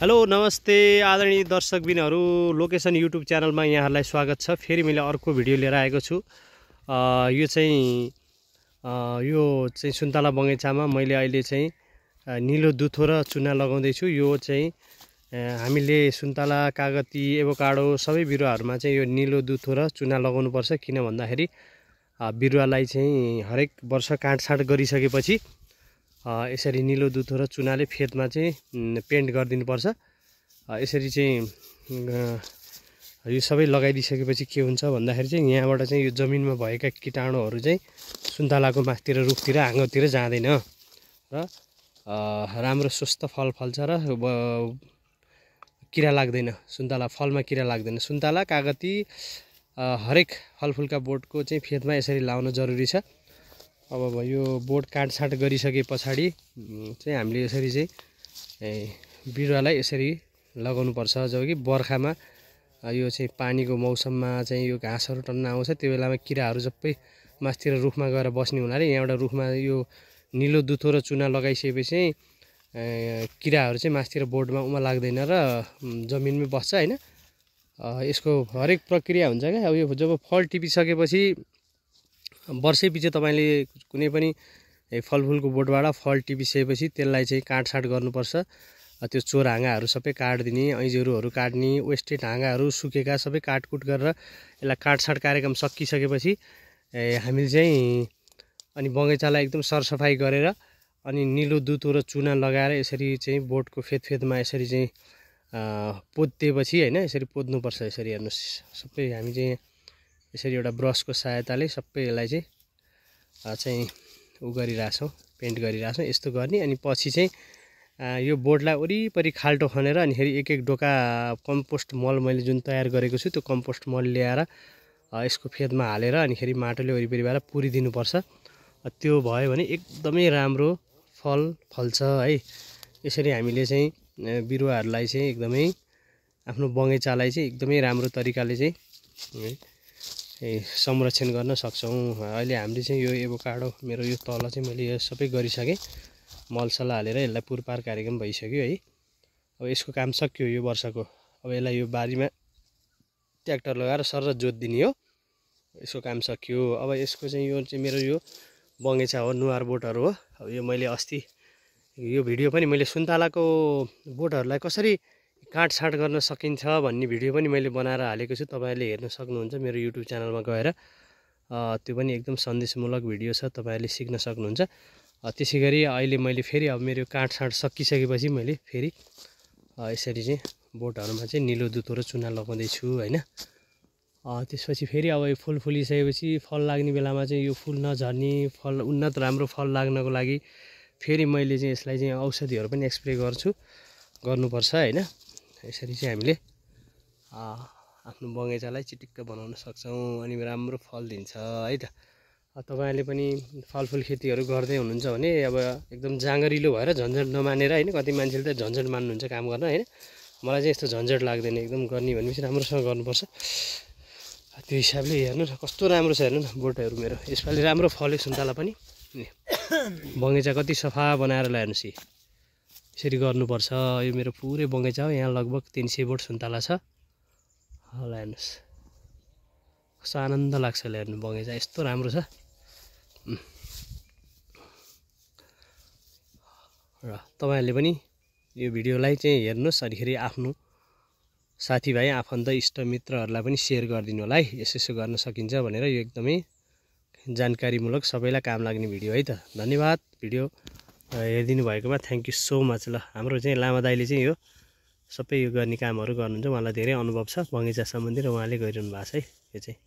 hello नमस्ते आदरणीय दर्शकबिनहरू location YouTube च्यानलमा यहाँहरूलाई स्वागत छ फेरि मैले अर्को भिडियो लिएर आएको छु यो चाहिँ यो चाहिँ सुन्तला बगैँचामा मैले अहिले चाहिँ निलो दुथो र चुना लगाउँदैछु यो चाहिँ हामीले सुन्तला कागती एभोकाडो सबै बिरुवाहरूमा चाहिँ यो निलो दुथो र चुना लगाउनुपर्छ किन भन्दाखेरि बिरुवालाई चाहिँ हरेक वर्ष काँडसाँड गरिसकेपछि यसरी निलो दुधो र चुनाले फेदमा चाहिँ पेन्ट गरिदिनुपर्छ यसरी चाहिँ यो सबै लगाइदिइसकेपछि के हुन्छ भन्दाखेरि चाहिँ यहाँबाट चाहिँ यो जमिनमा भएका किटाणुहरू चाहिँ सुन्तलाको माथितिर रुखतिर हाँगोतिर जाँदैन र राम्रो स्वस्थ फल फल्छ र किरा लाग्दैन सुन्तला फलमा किरा लाग्दैन सुन्तला कागती हरेक फलफुलका बोटको चाहिँ फेदमा यसरी लाउन जरुरी छ अब भयो बोट काटसाट गरिसके पछाडि चाहिँ हामीले यसरी चाहिँ बिरुवालाई यसरी लगाउनुपर्छ जब कि बर्खामा यो चाहिँ पानीको मौसममा चाहिँ यो घाँसहरू टन्न आउँछ त्यो बेलामा किराहरू सबै मासतिर रुखमा गएर बस्ने हुनाले यहाँबाट रुखमा यो निलो दुथो र चुना लगाइसकेपछि चाहिँ किराहरू चाहिँ मासतिर बोटमा उमा लाग्दैन र जमिनमै बस्छ होइन यसको हरेक प्रक्रिया हुन्छ क्या अब यो जब फल टिपिसकेपछि वर्षै पछि तपाईँले कुनै पनि फलफुलको बोटबाट फल टिपिसकेपछि त्यसलाई चाहिँ काटसाट गर्नुपर्छ त्यो चोर हाँगाहरू सबै काटिदिने ऐँजरोहरू काट्ने वेस्टेड हाँगाहरू सुकेका सबै काटकुट गरेर यसलाई काटसाट कार्यक्रम सकिसकेपछि हामीले चाहिँ अनि बगैँचालाई एकदम सरसफाइ गरेर अनि निलो दुतो र चुना लगाएर यसरी चाहिँ बोटको फेदफेदमा यसरी चाहिँ पोतिएपछि होइन यसरी पोत्नुपर्छ यसरी हेर्नुहोस् सबै हामी चाहिँ यसरी एउटा ब्रसको सहायताले सबै यसलाई चाहिँ चाहिँ ऊ गरिरहेछौँ पेन्ट गरिरहेछौँ यस्तो गर्ने अनि पछि चाहिँ यो बोर्डलाई वरिपरि खाल्टो खनेर अनि फेरि एक एक डोका कम्पोस्ट मल मैले जुन तयार गरेको छु त्यो कम्पोस्ट मल ल्याएर यसको फेदमा हालेर अनि फेरि माटोले वरिपरि भएर पुरिदिनुपर्छ त्यो भयो भने एकदमै राम्रो फल फल्छ है यसरी हामीले चाहिँ बिरुवाहरूलाई चाहिँ एकदमै आफ्नो बगैँचालाई चाहिँ एकदमै राम्रो तरिकाले चाहिँ संरक्षण गर्न सक्छौँ अहिले हामीले चाहिँ यो एभोकाडो मेरो यो तल चाहिँ मैले यो सबै गरिसकेँ मलसल हालेर यसलाई पुरपार कार्यक्रम भइसक्यो है अब यसको काम सकियो यो वर्षको अब यसलाई यो बारीमा ट्र्याक्टर लगाएर सरर दिने हो यसको काम सकियो अब यसको चाहिँ यो चाहिँ मेरो यो बगैँचा हो नुहार बोटहरू हो अब यो मैले अस्ति यो भिडियो पनि मैले सुन्तलाको बोटहरूलाई कसरी काँटसाँट गर्न सकिन्छ भन्ने भिडियो पनि मैले बनाएर हालेको छु तपाईँहरूले हेर्न सक्नुहुन्छ मेरो युट्युब च्यानलमा गएर त्यो पनि एकदम सन्देशमूलक भिडियो छ तपाईँहरूले सिक्न सक्नुहुन्छ त्यसै गरी अहिले मैले फेरि अब मेरो काँटसाँट सकिसकेपछि मैले फेरि यसरी चाहिँ बोटहरूमा चाहिँ निलो दुतो र चुना लगाउँदैछु होइन त्यसपछि फेरि अब यो फुल फुलिसकेपछि फल लाग्ने बेलामा चाहिँ यो फुल नझर्ने फल उन्नत राम्रो फल लाग्नको लागि फेरि मैले चाहिँ यसलाई चाहिँ औषधिहरू पनि एक्सप्रे गर्छु गर्नुपर्छ होइन यसरी चाहिँ हामीले आफ्नो बगैँचालाई चिटिक्क बनाउन सक्छौँ अनि राम्रो फल दिन्छ है त तपाईँहरूले पनि फलफुल खेतीहरू गर्दै हुनुहुन्छ भने अब एकदम जाँगरिलो भएर झन्झट नमानेर होइन कति मान्छेले त झन्झट मान्नुहुन्छ काम गर्न होइन मलाई चाहिँ यस्तो झन्झट लाग्दैन एकदम गर्ने भनेपछि राम्रोसँग गर्नुपर्छ त्यो हिसाबले हेर्नु न कस्तो राम्रो छ हेर्नु न बोटहरू मेरो यसपालि राम्रो फल्यो सुन्तला पनि बगैँचा कति सफा बनाएर ल्याउनुहोस् है यसरी गर्नुपर्छ यो मेरो पुरै बगैँचा हो यहाँ लगभग तिन सय बोट सुन्तला छ ल हेर्नुहोस् कस्तो आनन्द लाग्छ हेर्नु बगैँचा यस्तो राम्रो छ र तपाईँहरूले पनि यो भिडियोलाई चाहिँ हेर्नुहोस् अनिखेरि आफ्नो साथीभाइ आफन्त इष्टमित्रहरूलाई पनि सेयर गरिदिनु होला है यसो यसो गर्न सकिन्छ भनेर यो एकदमै जानकारीमूलक सबैलाई काम लाग्ने भिडियो है त धन्यवाद भिडियो हेरिदिनु भएकोमा थ्याङ्क यू सो मच ल हाम्रो चाहिँ लामा दाईले चाहिँ यो सबै यो गर्ने कामहरू गर्नुहुन्छ उहाँलाई धेरै अनुभव छ बगैँचा सम्बन्धी र उहाँले गरिरहनु भएको छ है यो चाहिँ